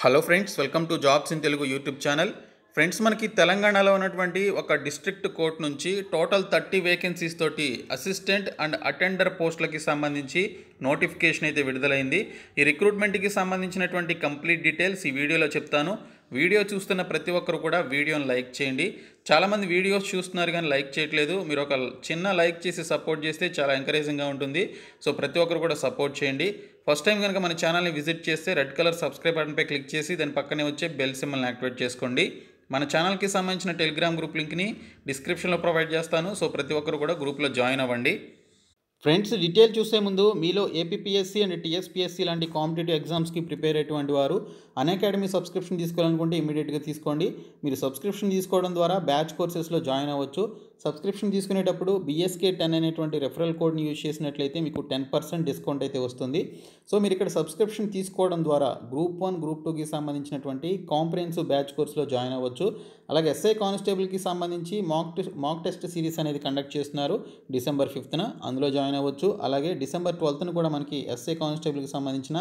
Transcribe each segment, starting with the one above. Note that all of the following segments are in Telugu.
hello friends welcome to jobs in Telugu YouTube channel friends మనకి తెలంగాణలో ఉన్నటువంటి ఒక డిస్ట్రిక్ట్ కోర్ట్ నుంచి టోటల్ థర్టీ వేకెన్సీస్ తోటి అసిస్టెంట్ అండ్ అటెండర్ పోస్టులకి సంబంధించి నోటిఫికేషన్ అయితే విడుదలైంది ఈ రిక్రూట్మెంట్కి సంబంధించినటువంటి కంప్లీట్ డీటెయిల్స్ ఈ వీడియోలో చెప్తాను వీడియో చూస్తున్న ప్రతి ఒక్కరు కూడా వీడియోని లైక్ చేయండి చాలామంది వీడియోస్ చూస్తున్నారు కానీ లైక్ చేయట్లేదు మీరు ఒక చిన్న లైక్ చేసి సపోర్ట్ చేస్తే చాలా ఎంకరేజింగ్గా ఉంటుంది సో ప్రతి ఒక్కరు కూడా సపోర్ట్ చేయండి ఫస్ట్ టైం కనుక మన ఛానల్ని విజిట్ చేస్తే రెడ్ కలర్ సబ్స్క్రైబ్ బటన్పై క్లిక్ చేసి దాని పక్కనే వచ్చే బెల్ సిమ్మల్ని యాక్టివేట్ చేసుకోండి మన ఛానల్కి సంబంధించిన టెలిగ్రామ్ గ్రూప్ లింక్ని డిస్క్రిప్షన్లో ప్రొవైడ్ చేస్తాను సో ప్రతి ఒక్కరు కూడా గ్రూప్లో జాయిన్ అవ్వండి ఫ్రెండ్స్ డీటెయిల్ చూసే ముందు మీలో ఏపీఎస్సీ అండ్ టీఎస్పీఎస్సీ లాంటి కాంపిటేటివ్ ఎగ్జామ్స్కి ప్రిపేర్ అయ్యేటువంటి వారు అన్ అకాడమీ సబ్స్క్రిప్షన్ తీసుకోవాలనుకుంటే ఇమీడియట్గా తీసుకోండి మీరు సబ్స్క్రిప్షన్ తీసుకోవడం ద్వారా బ్యాచ్ కోర్సెస్లో జాయిన్ అవ్వచ్చు సబ్స్క్రిప్షన్ తీసుకునేటప్పుడు బీఎస్కే టెన్ అనేటువంటి రెఫరల్ కోడ్ని యూజ్ చేసినట్లయితే మీకు టెన్ పర్సెంట్ డిస్కౌంట్ అయితే వస్తుంది సో మీరు ఇక్కడ సబ్స్క్రిప్షన్ తీసుకోవడం ద్వారా గ్రూప్ వన్ గ్రూప్ టూకి సంబంధించినటువంటి కాంప్రిహెన్సివ్ బ్యాచ్ కోర్సులో జాయిన్ అవ్వచ్చు అలాగే ఎస్ఐ కానిస్టేబుల్కి సంబంధించి mock test mock test series అనేది కండక్ట్ చేస్తున్నారు డిసెంబర్ ఫిఫ్త్న అందులో జాయిన్ అవ్వచ్చు అలాగే డిసెంబర్ ట్వెల్త్ను కూడా మనకి ఎస్ఐ కానిస్టేబుల్కి సంబంధించిన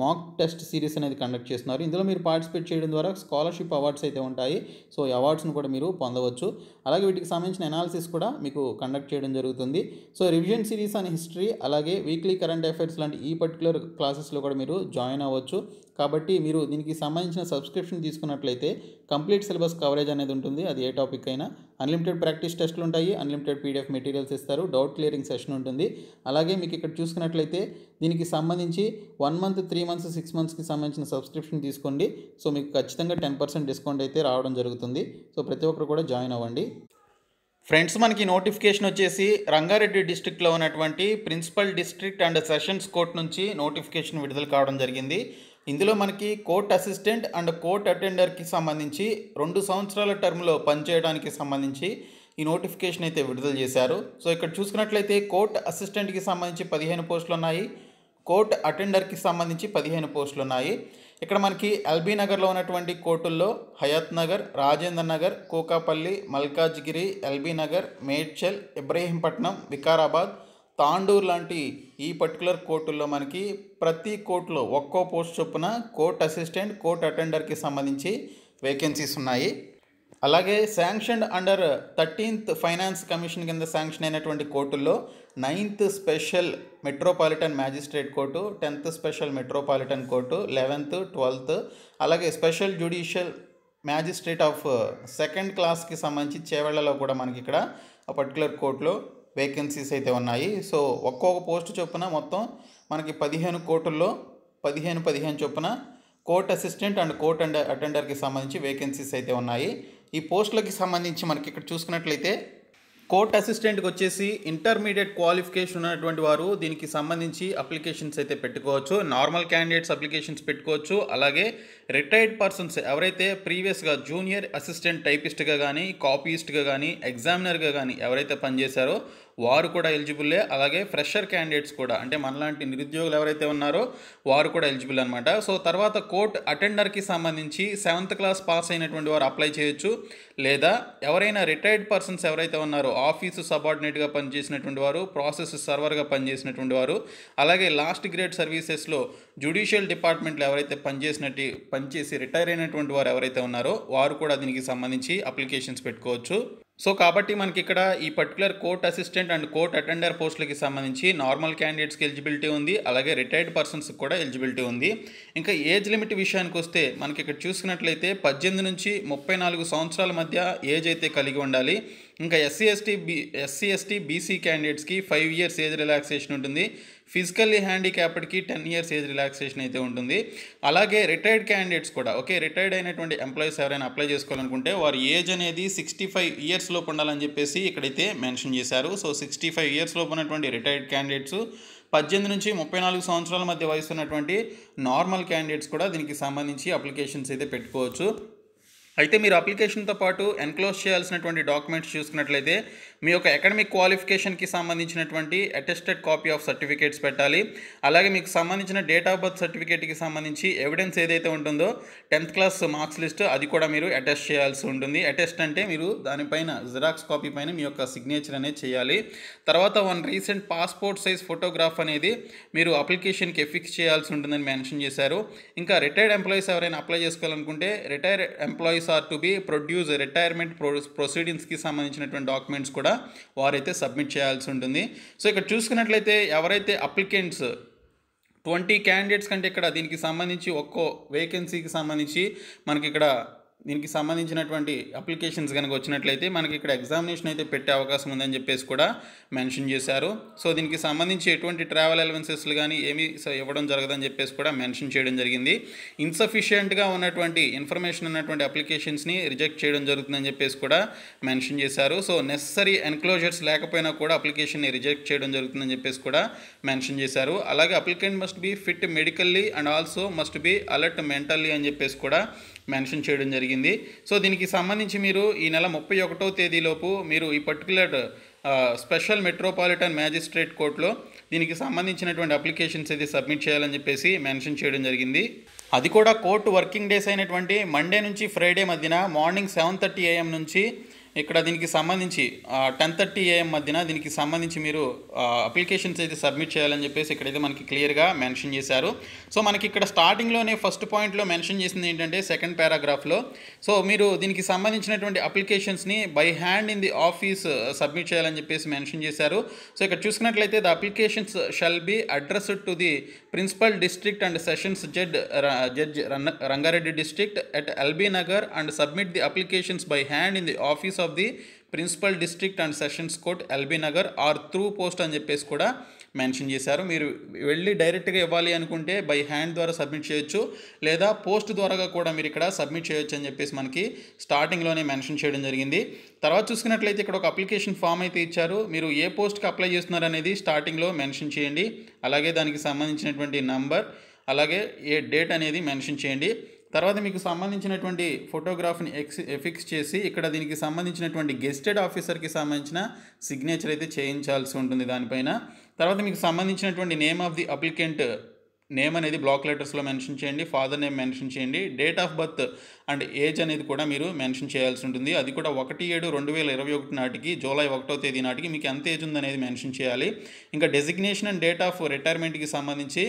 మాక్ టెస్ట్ సిరీస్ అనేది కండక్ట్ చేస్తున్నారు ఇందులో మీరు పార్టిసిపేట్ చేయడం ద్వారా స్కాలర్షిప్ అవార్డ్స్ అయితే ఉంటాయి సో ఈ అవార్డ్స్ను కూడా మీరు పొందవచ్చు అలాగే వీటికి సంబంధించిన అనాలిసిస్ కూడా మీకు కండక్ట్ చేయడం జరుగుతుంది so revision series and history అలాగే వీక్లీ కరెంట్ అఫైర్స్ లాంటి ఈ పర్టికులర్ క్లాసెస్లో కూడా మీరు జాయిన్ అవ్వచ్చు కాబట్టి మీరు దీనికి సంబంధించిన సబ్స్క్రిప్షన్ తీసుకున్నట్లయితే కంప్లీట్ సిలబస్ కవరేజ్ అనేది ఉంటుంది అది ఏ టాపిక్ అయినా అన్లిమిటెడ్ ప్రాక్టీస్ టెస్ట్లు ఉంటాయి అన్లిమిటెడ్ పీడిఎఫ్ మెటీరియల్స్ ఇస్తారు డౌట్ క్లియరింగ్ సెషన్ ఉంటుంది అలాగే మీకు ఇక్కడ చూసుకున్నట్లయితే దీనికి సంబంధించి one month three months six మంత్స్కి సంబంధించిన సబ్స్క్రిప్షన్ తీసుకోండి సో మీకు ఖచ్చితంగా టెన్ పర్సెంట్ డిస్కౌంట్ అయితే రావడం జరుగుతుంది సో ప్రతి ఒక్కరు కూడా జాయిన్ అవ్వండి ఫ్రెండ్స్ మనకి నోటిఫికేషన్ వచ్చేసి రంగారెడ్డి డిస్టిక్లో ఉన్నటువంటి principal district and sessions court నుంచి నోటిఫికేషన్ విడుదల కావడం జరిగింది ఇందులో మనకి కోర్ట్ అసిస్టెంట్ అండ్ కోర్ట్ అటెండర్కి సంబంధించి రెండు సంవత్సరాల టర్మ్లో పనిచేయడానికి సంబంధించి ఈ నోటిఫికేషన్ అయితే విడుదల చేశారు సో ఇక్కడ చూసుకున్నట్లయితే కోర్ట్ అసిస్టెంట్కి సంబంధించి పదిహేను పోస్టులు ఉన్నాయి కోర్ట్ అటెండర్కి సంబంధించి పదిహేను పోస్టులు ఉన్నాయి ఇక్కడ మనకి ఎల్బీ నగర్లో ఉన్నటువంటి కోర్టుల్లో హయాత్ నగర్ రాజేంద్ర నగర్ కోకాపల్లి మల్కాజ్గిరి ఎల్బీ నగర్ మేడ్చల్ ఇబ్రహీంపట్నం వికారాబాద్ తాండూర్ లాంటి ఈ పర్టికులర్ కోర్టుల్లో మనకి ప్రతి కోర్టులో ఒక్కో పోస్ట్ చొప్పున కోర్ట్ అసిస్టెంట్ కోర్ట్ అటెండర్కి సంబంధించి వేకెన్సీస్ ఉన్నాయి అలాగే sanction under thirteenth finance commission కింద శాంక్షన్ అయినటువంటి కోర్టుల్లో ninth special metropolitan magistrate court tenth special metropolitan court eleventh twelfth అలాగే special judicial magistrate of second క్లాస్కి సంబంధించి చేవెళ్లలో కూడా మనకి ఇక్కడ పర్టికులర్ కోర్టులో వేకెన్సీస్ అయితే ఉన్నాయి సో ఒక్కొక్క పోస్ట్ చొప్పున మొత్తం మనకి పదిహేను కోటుల్లో పదిహేను పదిహేను చొప్పున court assistant and court and అటెండర్కి సంబంధించి వేకెన్సీస్ అయితే ఉన్నాయి ఈ పోస్టులకి సంబంధించి మనకి ఇక్కడ చూసుకున్నట్లయితే కోర్ట్ అసిస్టెంట్కి వచ్చేసి ఇంటర్మీడియట్ క్వాలిఫికేషన్ ఉన్నటువంటి వారు దీనికి సంబంధించి అప్లికేషన్స్ అయితే పెట్టుకోవచ్చు నార్మల్ క్యాండిడేట్స్ అప్లికేషన్స్ పెట్టుకోవచ్చు అలాగే రిటైర్డ్ పర్సన్స్ ఎవరైతే ప్రీవియస్గా జూనియర్ అసిస్టెంట్ టైపిస్ట్గా కానీ కాపీస్ట్గా కానీ ఎగ్జామినర్గా కానీ ఎవరైతే పనిచేశారో వారు కూడా ఎలిజిబుల్లే అలాగే ఫ్రెషర్ క్యాండిడేట్స్ కూడా అంటే మనలాంటి నిరుద్యోగులు ఎవరైతే ఉన్నారో వారు కూడా ఎలిజిబుల్ అనమాట సో తర్వాత కోర్ట్ అటెండర్కి సంబంధించి సెవెంత్ క్లాస్ పాస్ అయినటువంటి వారు అప్లై చేయొచ్చు లేదా ఎవరైనా రిటైర్డ్ పర్సన్స్ ఎవరైతే ఉన్నారో ఆఫీసు సబార్డినేట్గా పనిచేసినటువంటి వారు ప్రాసెస్ సర్వర్గా పనిచేసినటువంటి వారు అలాగే లాస్ట్ గ్రేడ్ సర్వీసెస్లో జ్యుడిషియల్ డిపార్ట్మెంట్లో ఎవరైతే పనిచేసినట్టు పనిచేసి రిటైర్ అయినటువంటి వారు ఎవరైతే ఉన్నారో వారు కూడా దీనికి సంబంధించి అప్లికేషన్స్ పెట్టుకోవచ్చు సో కాబట్టి మనకి ఇక్కడ ఈ particular court assistant and court attender పోస్టులకి సంబంధించి నార్మల్ క్యాండిడేట్స్కి ఎలిజిబిలిటీ ఉంది అలాగే రిటైర్డ్ పర్సన్స్కి కూడా ఎలిజిబిలిటీ ఉంది ఇంకా ఏజ్ లిమిట్ విషయానికి వస్తే మనకి ఇక్కడ చూసుకున్నట్లయితే పద్దెనిమిది నుంచి ముప్పై నాలుగు సంవత్సరాల మధ్య ఏజ్ అయితే కలిగి ఉండాలి ఇంకా SC ST B SC ST BC క్యాండిడేట్స్కి ఫైవ్ ఇయర్స్ ఏజ్ రిలాక్సేషన్ ఉంటుంది ఫిజికల్లీ హ్యాండిక్యాప్డ్కి టెన్ ఇయర్స్ ఏజ్ రిలాక్సేషన్ అయితే ఉంటుంది అలాగే రిటైర్డ్ క్యాండిడేట్స్ కూడా ఓకే రిటైర్డ్ అయినటువంటి ఎంప్లాయీస్ ఎవరైనా అప్లై చేసుకోవాలనుకుంటే వారి ఏజ్ అనేది సిక్స్టీ ఫైవ్ ఇయర్స్ లోపు ఉండాలని చెప్పేసి ఇక్కడైతే మెన్షన్ చేశారు సో సిక్స్టీ ఫైవ్ ఇయర్స్ లోపు ఉన్నటువంటి రిటైర్డ్ క్యాండిడేట్స్ పద్దెనిమిది నుంచి ముప్పై నాలుగు సంవత్సరాల మధ్య వయసు ఉన్నటువంటి నార్మల్ క్యాండిడేట్స్ కూడా దీనికి సంబంధించి అప్లికేషన్స్ అయితే పెట్టుకోవచ్చు అయితే మీరు అప్లికేషన్తో పాటు ఎన్క్లోజ్ చేయాల్సినటువంటి డాక్యుమెంట్స్ చూసుకున్నట్లయితే మీ యొక్క అకాడమిక్ క్వాలిఫికేషన్కి సంబంధించినటువంటి అటెస్టెడ్ కాపీ ఆఫ్ సర్టిఫికేట్స్ పెట్టాలి అలాగే మీకు సంబంధించిన డేట్ ఆఫ్ బర్త్ సర్టిఫికేట్కి సంబంధించి ఎవిడెన్స్ ఏదైతే ఉంటుందో టెన్త్ క్లాస్ మార్క్స్ లిస్ట్ అది కూడా మీరు అటెస్ట్ చేయాల్సి ఉంటుంది అటెస్ట్ అంటే మీరు దానిపైన జిరాక్స్ కాపీ పైన మీ యొక్క సిగ్నేచర్ అనేది చేయాలి తర్వాత one recent passport size photograph అనేది మీరు అప్లికేషన్కి ఫిక్స్ చేయాల్సి ఉంటుందని మెన్షన్ చేశారు ఇంకా రిటైర్డ్ ఎంప్లాయీస్ ఎవరైనా అప్లై చేసుకోవాలనుకుంటే retired employees employees are to be produce retirement pro ప్రొసీడింగ్స్కి సంబంధించినటువంటి డాక్యుమెంట్స్ కూడా వారైతే సబ్మిట్ చేయాల్సి ఉంటుంది సో ఇక్కడ చూసుకున్నట్లయితే ఎవరైతే అప్లికెంట్స్ ట్వంటీ క్యాండిడేట్స్ కంటే ఇక్కడ దీనికి సంబంధించి ఒక్కో వేకెన్సీకి సంబంధించి మనకి ఇక్కడ దీనికి సంబంధించినటువంటి అప్లికేషన్స్ కనుక వచ్చినట్లయితే మనకి ఇక్కడ ఎగ్జామినేషన్ అయితే పెట్టే అవకాశం ఉందని చెప్పేసి కూడా మెన్షన్ చేశారు సో దీనికి సంబంధించి ఎటువంటి ట్రావెల్ అలవెన్సెస్లు కానీ ఏమీ ఇవ్వడం జరగదని చెప్పేసి కూడా మెన్షన్ చేయడం జరిగింది ఇన్సఫిషియెంట్గా ఉన్నటువంటి ఇన్ఫర్మేషన్ ఉన్నటువంటి అప్లికేషన్స్ని రిజెక్ట్ చేయడం జరుగుతుందని చెప్పేసి కూడా మెన్షన్ చేశారు సో నెసరీ ఎన్క్లోజర్స్ లేకపోయినా కూడా అప్లికేషన్ని రిజెక్ట్ చేయడం జరుగుతుందని చెప్పేసి కూడా మెన్షన్ చేశారు అలాగే applicant must be fit medically and also must be alert mentally అని చెప్పేసి కూడా మెన్షన్ చేయడం జరిగింది సో దీనికి సంబంధించి మీరు ఈ నెల ముప్పై ఒకటో తేదీలోపు మీరు ఈ పర్టికులర్ స్పెషల్ మెట్రోపాలిటన్ మ్యాజిస్ట్రేట్ కోర్టులో దీనికి సంబంధించినటువంటి అప్లికేషన్స్ అయితే సబ్మిట్ చేయాలని చెప్పేసి మెన్షన్ చేయడం జరిగింది అది కూడా కోర్టు వర్కింగ్ డేస్ అయినటువంటి మండే నుంచి ఫ్రైడే మధ్యన మార్నింగ్ సెవెన్ థర్టీ ఏఎం నుంచి ఇక్కడ దీనికి సంబంధించి టెన్ థర్టీ ఏఎం మధ్యన దీనికి సంబంధించి మీరు అప్లికేషన్స్ అయితే సబ్మిట్ చేయాలని చెప్పేసి ఇక్కడైతే మనకి క్లియర్గా మెన్షన్ చేశారు సో మనకి ఇక్కడ స్టార్టింగ్లోనే ఫస్ట్ పాయింట్లో మెన్షన్ చేసింది ఏంటంటే సెకండ్ పారాగ్రాఫ్లో సో మీరు దీనికి సంబంధించినటువంటి అప్లికేషన్స్ని by hand in the office submit చేయాలని చెప్పేసి మెన్షన్ చేశారు సో ఇక్కడ చూసుకున్నట్లయితే the applications shall be address to the principal district and sessions jud judge Rangareddy district at LB Nagar and submit the applications by hand in the office of the principal district and sessions court LB Nagar or through post అని చెప్పేసి కూడా మెన్షన్ చేశారు మీరు వెళ్ళి డైరెక్ట్గా ఇవ్వాలి అనుకుంటే బై హ్యాండ్ ద్వారా సబ్మిట్ చేయొచ్చు లేదా పోస్ట్ ద్వారా కూడా మీరు ఇక్కడ సబ్మిట్ చేయొచ్చు అని చెప్పేసి మనకి స్టార్టింగ్లోనే మెన్షన్ చేయడం జరిగింది తర్వాత చూసుకున్నట్లయితే ఇక్కడ ఒక అప్లికేషన్ ఫామ్ అయితే ఇచ్చారు మీరు ఏ పోస్ట్కి అప్లై చేస్తున్నారు అనేది స్టార్టింగ్లో మెన్షన్ చేయండి అలాగే దానికి సంబంధించినటువంటి నంబర్ అలాగే ఏ డేట్ అనేది మెన్షన్ చేయండి తర్వాత మీకు సంబంధించినటువంటి ఫోటోగ్రాఫ్ని ఎక్స్ ఎఫిక్స్ చేసి ఇక్కడ దీనికి సంబంధించినటువంటి గెస్టెడ్ ఆఫీసర్కి సంబంధించిన సిగ్నేచర్ అయితే చేయించాల్సి ఉంటుంది దానిపైన తర్వాత మీకు సంబంధించినటువంటి name of the applicant name అనేది బ్లాక్ లెటర్స్లో మెన్షన్ చేయండి ఫాదర్ నేమ్ మెన్షన్ చేయండి date of birth and age అనేది కూడా మీరు మెన్షన్ చేయాల్సి ఉంటుంది అది కూడా ఒకటి ఏడు రెండు వేల ఇరవై ఒకటి నాటికి జూలై ఒకటో తేదీ నాటికి మీకు ఎంత ఏజ్ ఉందనేది మెన్షన్ చేయాలి ఇంకా డెసిగ్నేషన్ అండ్ డేట్ ఆఫ్ రిటైర్మెంట్కి సంబంధించి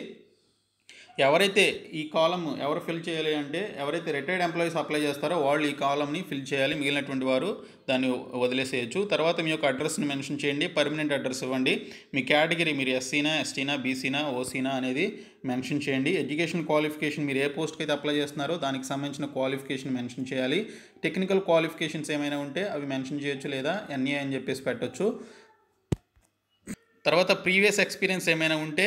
ఎవరైతే ఈ కాలమ్ ఎవరు ఫిల్ చేయాలి అంటే ఎవరైతే రిటైర్డ్ ఎంప్లాయీస్ అప్లై చేస్తారో వాళ్ళు ఈ కాలంని ఫిల్ చేయాలి మిగిలినటువంటి వారు దాన్ని వదిలేసేయచ్చు తర్వాత మీ యొక్క అడ్రస్ని మెన్షన్ చేయండి పర్మనెంట్ అడ్రస్ ఇవ్వండి మీ కేటగిరీ మీరు ఎస్సీనా ఎస్టీనా బీసీనా ఓసీనా అనేది మెన్షన్ చేయండి ఎడ్యుకేషన్ క్వాలిఫికేషన్ మీరు ఏ పోస్ట్కి అయితే అప్లై చేస్తున్నారో దానికి సంబంధించిన క్వాలిఫికేషన్ మెన్షన్ చేయాలి టెక్నికల్ క్వాలిఫికేషన్స్ ఏమైనా ఉంటే అవి మెన్షన్ చేయొచ్చు లేదా ఎన్ఏ e అని చెప్పేసి పెట్టచ్చు తర్వాత ప్రీవియస్ ఎక్స్పీరియన్స్ ఏమైనా ఉంటే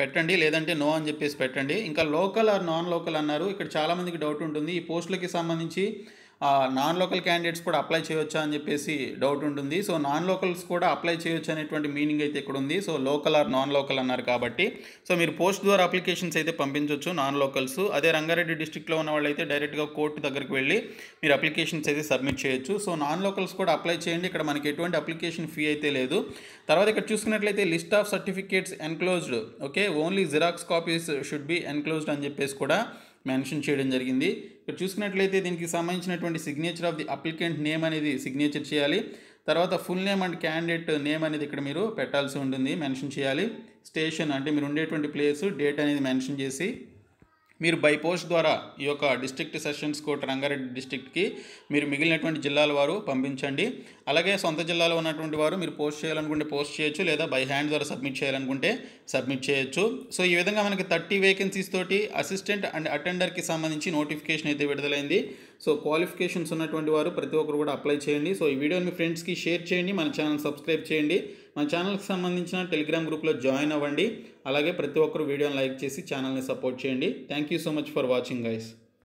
పెట్టండి లేదంటే నో అని చెప్పేసి పెట్టండి ఇంకా లోకల్ ఆర్ నాన్ లోకల్ అన్నారు ఇక్కడ చాలామందికి డౌట్ ఉంటుంది ఈ పోస్టులకి సంబంధించి నాన్ లోకల్ క్యాండిడేట్స్ కూడా అప్లై చేయొచ్చా అని చెప్పేసి డౌట్ ఉంటుంది సో నాన్ లోకల్స్ కూడా అప్లై చేయొచ్చు అనేటువంటి మీనింగ్ అయితే ఇక్కడ ఉంది so local or non local అన్నారు కాబట్టి సో మీరు పోస్ట్ ద్వారా అప్లికేషన్స్ అయితే పంపించవచ్చు నాన్ లోకల్స్ అదే రంగారెడ్డి డిస్టిక్లో ఉన్న అయితే డైరెక్ట్గా కోర్టు దగ్గరికి వెళ్ళి మీరు అప్లికేషన్స్ అయితే సబ్మిట్ చేయొచ్చు సో నాన్ లోకల్స్ కూడా అప్లై చేయండి ఇక్కడ మనకి ఎటువంటి అప్లికేషన్ ఫీ అయితే లేదు తర్వాత ఇక్కడ చూసుకున్నట్లయితే list of certificates enclosed okay only xerox copies should be enclosed అని చెప్పేసి కూడా మెన్షన్ చేయడం జరిగింది ఇక్కడ చూసుకున్నట్లయితే దీనికి సంబంధించినటువంటి signature of the applicant name అనేది సిగ్నేచర్ చేయాలి తర్వాత full name and candidate name అనేది ఇక్కడ మీరు పెట్టాల్సి ఉంటుంది మెన్షన్ చేయాలి స్టేషన్ అంటే మీరు ఉండేటువంటి ప్లేస్ డేట్ అనేది మెన్షన్ చేసి మీరు బై పోస్ట్ ద్వారా ఈ యొక్క డిస్ట్రిక్ట్ సెషన్స్ కోర్ట్ రంగారెడ్డి డిస్ట్రిక్ట్కి మీరు మిగిలినటువంటి జిల్లాల వారు పంపించండి అలాగే సొంత జిల్లాలో ఉన్నటువంటి వారు మీరు పోస్ట్ చేయాలనుకుంటే పోస్ట్ చేయొచ్చు లేదా బై హ్యాండ్ ద్వారా సబ్మిట్ చేయాలనుకుంటే సబ్మిట్ చేయొచ్చు సో ఈ విధంగా మనకి థర్టీ వేకెన్సీస్ తోటి అసిస్టెంట్ అండ్ అటెండర్కి సంబంధించి నోటిఫికేషన్ అయితే విడుదలైంది సో క్వాలిఫికేషన్స్ ఉన్నటువంటి వారు ప్రతి ఒక్కరు కూడా అప్లై చేయండి సో ఈ వీడియోని మీ ఫ్రెండ్స్కి షేర్ చేయండి మన ఛానల్ సబ్స్క్రైబ్ చేయండి మన ఛానల్కి సంబంధించిన టెలిగ్రామ్ గ్రూప్లో జాయిన్ అవ్వండి అలాగే ప్రతి ఒక్కరు వీడియోని లైక్ చేసి ఛానల్ని సపోర్ట్ చేయండి thank you so much for watching guys